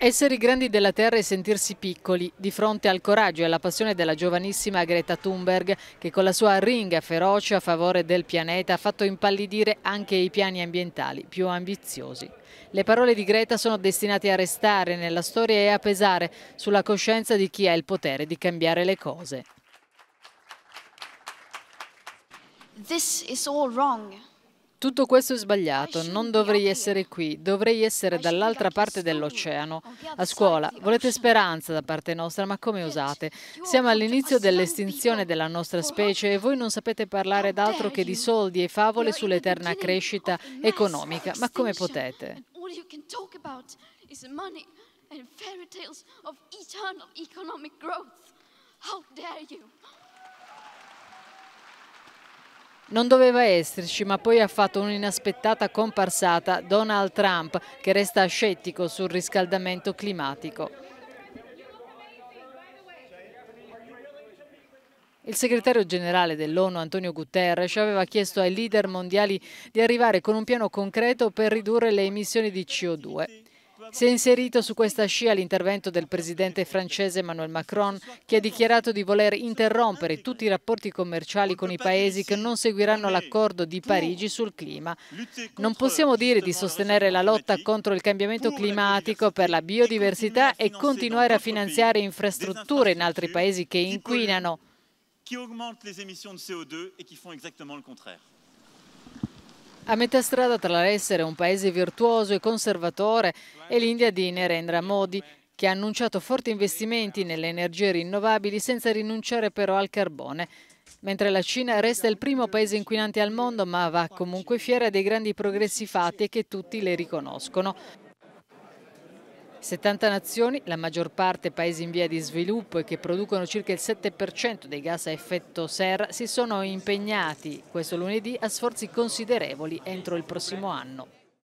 Essere i grandi della terra e sentirsi piccoli, di fronte al coraggio e alla passione della giovanissima Greta Thunberg, che con la sua ringa feroce a favore del pianeta ha fatto impallidire anche i piani ambientali più ambiziosi. Le parole di Greta sono destinate a restare nella storia e a pesare sulla coscienza di chi ha il potere di cambiare le cose. This is all wrong. Tutto questo è sbagliato, non dovrei essere qui, dovrei essere dall'altra parte dell'oceano. A scuola volete speranza da parte nostra, ma come osate? Siamo all'inizio dell'estinzione della nostra specie e voi non sapete parlare d'altro che di soldi e favole sull'eterna crescita economica, ma come potete? and fairy tales of eternal economic growth. How dare you? Non doveva esserci, ma poi ha fatto un'inaspettata comparsata Donald Trump, che resta scettico sul riscaldamento climatico. Il segretario generale dell'ONU Antonio Guterres aveva chiesto ai leader mondiali di arrivare con un piano concreto per ridurre le emissioni di CO2. Si è inserito su questa scia l'intervento del presidente francese Emmanuel Macron che ha dichiarato di voler interrompere tutti i rapporti commerciali con i paesi che non seguiranno l'accordo di Parigi sul clima. Non possiamo dire di sostenere la lotta contro il cambiamento climatico per la biodiversità e continuare a finanziare infrastrutture in altri paesi che inquinano. le CO2 a metà strada tra l'essere un paese virtuoso e conservatore e l'India di Narendra Modi, che ha annunciato forti investimenti nelle energie rinnovabili senza rinunciare però al carbone. Mentre la Cina resta il primo paese inquinante al mondo, ma va comunque fiera dei grandi progressi fatti e che tutti le riconoscono. 70 nazioni, la maggior parte paesi in via di sviluppo e che producono circa il 7% dei gas a effetto serra, si sono impegnati questo lunedì a sforzi considerevoli entro il prossimo anno.